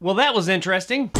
Well, that was interesting.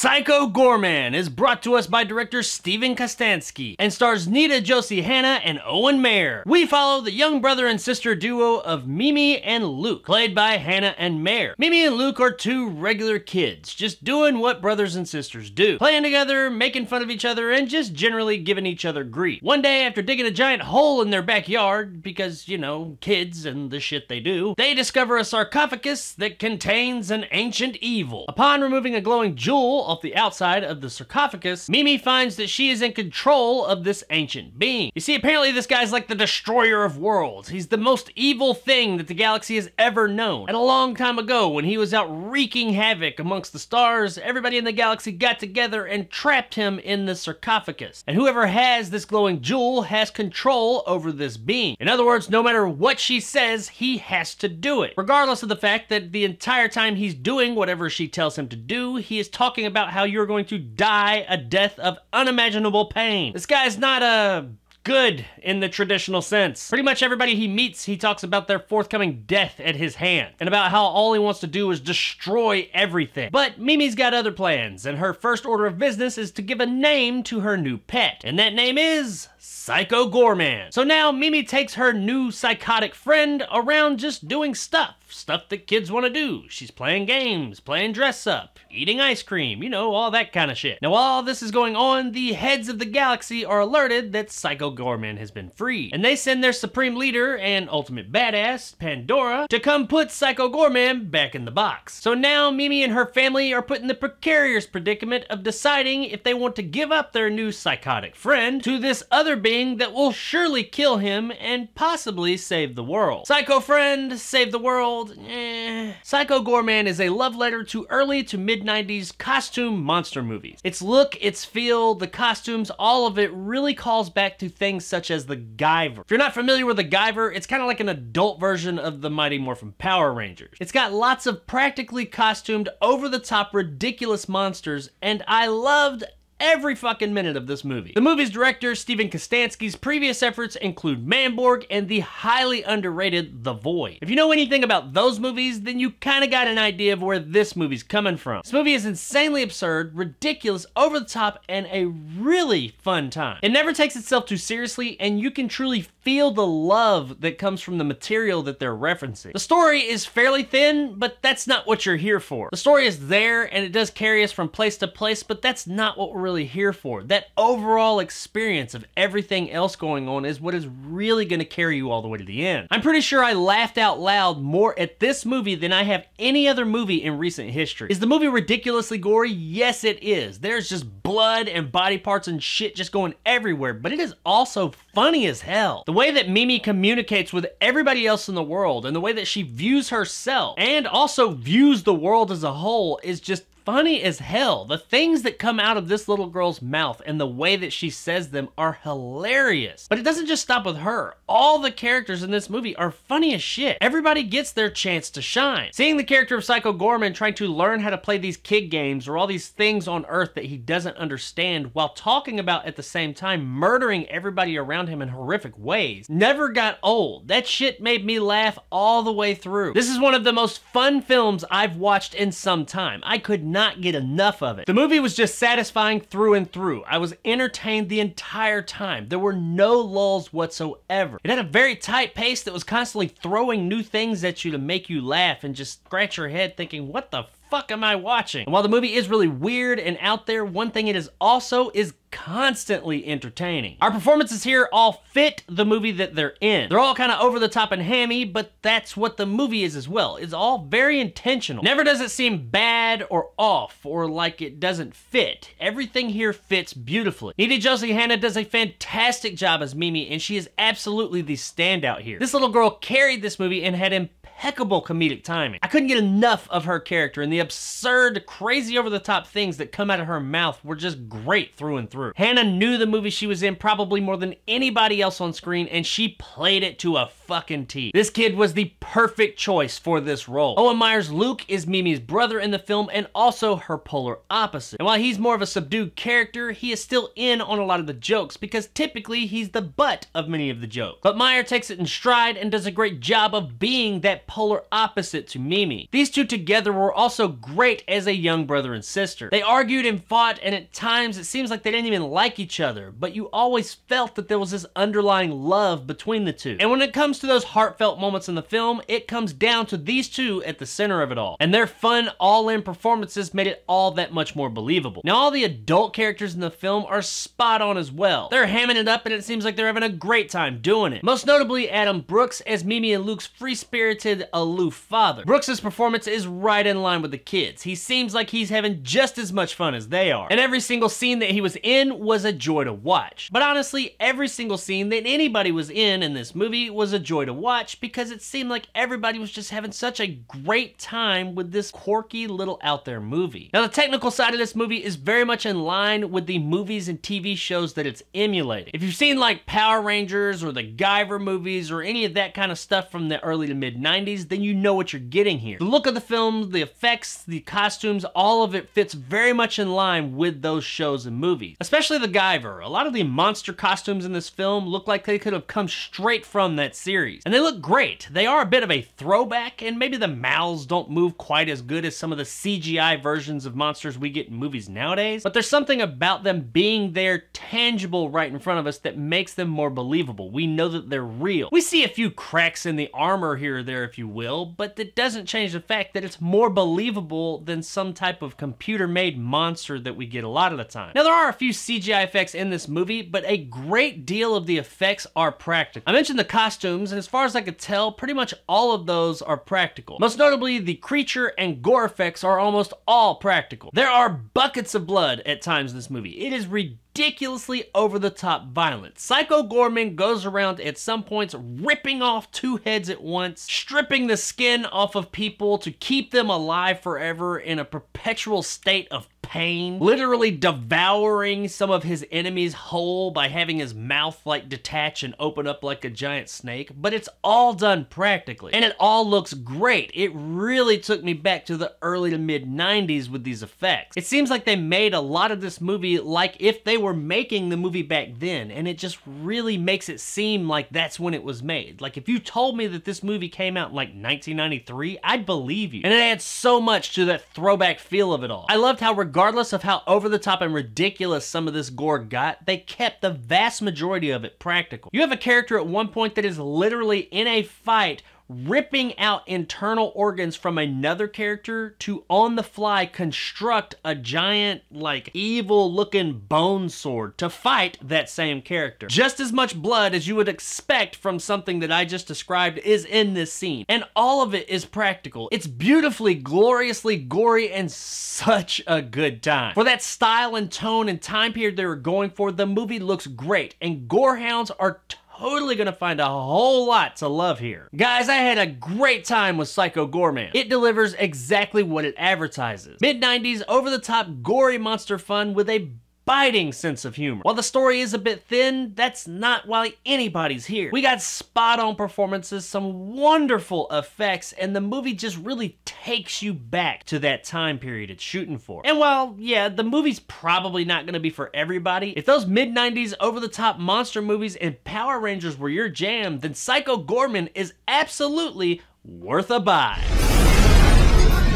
Psycho Gorman is brought to us by director Steven Kostansky and stars Nita Josie Hanna and Owen Mayer. We follow the young brother and sister duo of Mimi and Luke, played by Hannah and Mayer. Mimi and Luke are two regular kids, just doing what brothers and sisters do, playing together, making fun of each other, and just generally giving each other grief. One day, after digging a giant hole in their backyard, because, you know, kids and the shit they do, they discover a sarcophagus that contains an ancient evil. Upon removing a glowing jewel, off the outside of the sarcophagus, Mimi finds that she is in control of this ancient being. You see, apparently this guy's like the destroyer of worlds. He's the most evil thing that the galaxy has ever known. And a long time ago, when he was out wreaking havoc amongst the stars, everybody in the galaxy got together and trapped him in the sarcophagus. And whoever has this glowing jewel has control over this being. In other words, no matter what she says, he has to do it. Regardless of the fact that the entire time he's doing whatever she tells him to do, he is talking about about how you're going to die a death of unimaginable pain. This guy's not a uh, good in the traditional sense. Pretty much everybody he meets, he talks about their forthcoming death at his hand and about how all he wants to do is destroy everything. But Mimi's got other plans, and her first order of business is to give a name to her new pet, and that name is Psycho Gorman. So now Mimi takes her new psychotic friend around just doing stuff stuff that kids want to do. She's playing games, playing dress up, eating ice cream, you know, all that kind of shit. Now, while this is going on, the heads of the galaxy are alerted that Psycho Gorman has been freed. And they send their supreme leader and ultimate badass, Pandora, to come put Psycho Gorman back in the box. So now Mimi and her family are put in the precarious predicament of deciding if they want to give up their new psychotic friend to this other being that will surely kill him and possibly save the world. Psycho friend, save the world, old? Eh. Psycho Goreman is a love letter to early to mid-90s costume monster movies. Its look, its feel, the costumes, all of it really calls back to things such as the Guyver. If you're not familiar with the Guyver, it's kind of like an adult version of the Mighty Morphin Power Rangers. It's got lots of practically costumed, over-the-top, ridiculous monsters, and I loved every fucking minute of this movie. The movie's director, Stephen Kostansky's previous efforts include Manborg and the highly underrated The Void. If you know anything about those movies, then you kinda got an idea of where this movie's coming from. This movie is insanely absurd, ridiculous, over the top, and a really fun time. It never takes itself too seriously, and you can truly feel the love that comes from the material that they're referencing. The story is fairly thin, but that's not what you're here for. The story is there and it does carry us from place to place, but that's not what we're really here for. That overall experience of everything else going on is what is really going to carry you all the way to the end. I'm pretty sure I laughed out loud more at this movie than I have any other movie in recent history. Is the movie ridiculously gory? Yes, it is. There's just blood and body parts and shit just going everywhere, but it is also funny as hell. The way that Mimi communicates with everybody else in the world and the way that she views herself and also views the world as a whole is just funny as hell. The things that come out of this little girl's mouth and the way that she says them are hilarious. But it doesn't just stop with her. All the characters in this movie are funny as shit. Everybody gets their chance to shine. Seeing the character of Psycho Gorman trying to learn how to play these kid games or all these things on earth that he doesn't understand while talking about at the same time murdering everybody around him in horrific ways never got old. That shit made me laugh all the way through. This is one of the most fun films I've watched in some time. I could not get enough of it. The movie was just satisfying through and through. I was entertained the entire time. There were no lulls whatsoever. It had a very tight pace that was constantly throwing new things at you to make you laugh and just scratch your head thinking, what the fuck am I watching? And while the movie is really weird and out there, one thing it is also is constantly entertaining. Our performances here all fit the movie that they're in. They're all kind of over the top and hammy, but that's what the movie is as well. It's all very intentional. Never does it seem bad or off or like it doesn't fit. Everything here fits beautifully. Nita Josie Hanna does a fantastic job as Mimi and she is absolutely the standout here. This little girl carried this movie and had him impeccable comedic timing. I couldn't get enough of her character and the absurd, crazy over the top things that come out of her mouth were just great through and through. Hannah knew the movie she was in probably more than anybody else on screen and she played it to a fucking tee. This kid was the perfect choice for this role. Owen Myers Luke is Mimi's brother in the film and also her polar opposite. And while he's more of a subdued character, he is still in on a lot of the jokes because typically he's the butt of many of the jokes. But Meyer takes it in stride and does a great job of being that polar opposite to Mimi. These two together were also great as a young brother and sister. They argued and fought, and at times it seems like they didn't even like each other, but you always felt that there was this underlying love between the two. And when it comes to those heartfelt moments in the film, it comes down to these two at the center of it all. And their fun, all-in performances made it all that much more believable. Now, all the adult characters in the film are spot on as well. They're hamming it up, and it seems like they're having a great time doing it. Most notably, Adam Brooks as Mimi and Luke's free-spirited, aloof father. Brooks's performance is right in line with the kids. He seems like he's having just as much fun as they are. And every single scene that he was in was a joy to watch. But honestly, every single scene that anybody was in in this movie was a joy to watch because it seemed like everybody was just having such a great time with this quirky little out there movie. Now the technical side of this movie is very much in line with the movies and TV shows that it's emulating. If you've seen like Power Rangers or the Guyver movies or any of that kind of stuff from the early to mid 90s, 90s, then you know what you're getting here. The look of the film, the effects, the costumes, all of it fits very much in line with those shows and movies. Especially the Guyver. A lot of the monster costumes in this film look like they could have come straight from that series. And they look great. They are a bit of a throwback, and maybe the mouths don't move quite as good as some of the CGI versions of monsters we get in movies nowadays, but there's something about them being there tangible right in front of us that makes them more believable. We know that they're real. We see a few cracks in the armor here or there if you will, but that doesn't change the fact that it's more believable than some type of computer made monster that we get a lot of the time. Now, there are a few CGI effects in this movie, but a great deal of the effects are practical. I mentioned the costumes, and as far as I could tell, pretty much all of those are practical. Most notably, the creature and gore effects are almost all practical. There are buckets of blood at times in this movie. It is ridiculous ridiculously over the top violent. Psycho Gorman goes around at some points ripping off two heads at once, stripping the skin off of people to keep them alive forever in a perpetual state of pain, literally devouring some of his enemies whole by having his mouth like detach and open up like a giant snake, but it's all done practically. And it all looks great. It really took me back to the early to mid 90s with these effects. It seems like they made a lot of this movie like if they were making the movie back then, and it just really makes it seem like that's when it was made. Like if you told me that this movie came out in like 1993, I'd believe you. And it adds so much to that throwback feel of it all. I loved how regardless regardless of how over the top and ridiculous some of this gore got, they kept the vast majority of it practical. You have a character at one point that is literally in a fight ripping out internal organs from another character to on the fly construct a giant like evil looking bone sword to fight that same character. Just as much blood as you would expect from something that I just described is in this scene and all of it is practical. It's beautifully, gloriously gory and such a good time. For that style and tone and time period they were going for, the movie looks great and gorehounds are totally gonna find a whole lot to love here. Guys, I had a great time with Psycho Goreman. It delivers exactly what it advertises. Mid-90s, over-the-top gory monster fun with a biting sense of humor. While the story is a bit thin, that's not why anybody's here. We got spot on performances, some wonderful effects, and the movie just really takes you back to that time period it's shooting for. And while, yeah, the movie's probably not gonna be for everybody, if those mid 90s over the top monster movies and Power Rangers were your jam, then Psycho Gorman is absolutely worth a buy.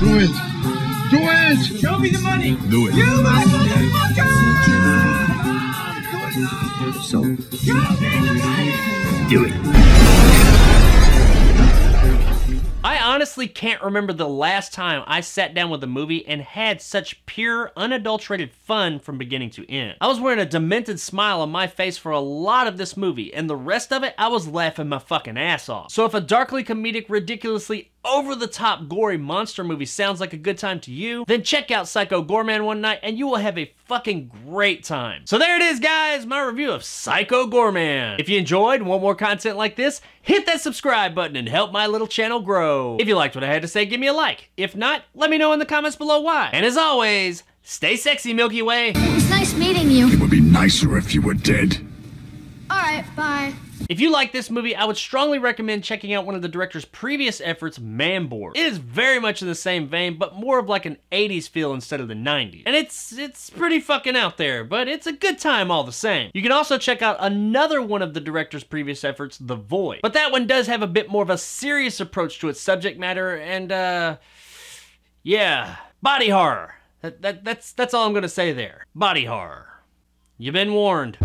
Do it! Do it! Show me the money! Do it! You motherfucker! So, do it. I honestly can't remember the last time I sat down with a movie and had such pure, unadulterated fun from beginning to end. I was wearing a demented smile on my face for a lot of this movie, and the rest of it, I was laughing my fucking ass off. So if a darkly comedic, ridiculously over the top gory monster movie sounds like a good time to you, then check out Psycho Goreman one night and you will have a fucking great time. So there it is guys, my review of Psycho Goreman. If you enjoyed and want more content like this, hit that subscribe button and help my little channel grow. If you liked what I had to say, give me a like. If not, let me know in the comments below why. And as always, stay sexy Milky Way. It was nice meeting you. It would be nicer if you were dead. Alright, bye. If you like this movie, I would strongly recommend checking out one of the director's previous efforts, Manborg. It is very much in the same vein, but more of like an 80s feel instead of the 90s. And it's it's pretty fucking out there, but it's a good time all the same. You can also check out another one of the director's previous efforts, The Void. But that one does have a bit more of a serious approach to its subject matter and uh yeah, body horror. That, that that's that's all I'm going to say there. Body horror. You've been warned.